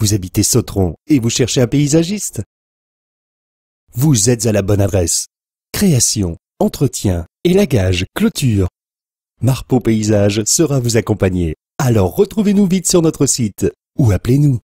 Vous habitez Sautron et vous cherchez un paysagiste Vous êtes à la bonne adresse. Création, entretien, élagage, clôture. Marpeau Paysage sera vous accompagner. Alors retrouvez-nous vite sur notre site ou appelez-nous.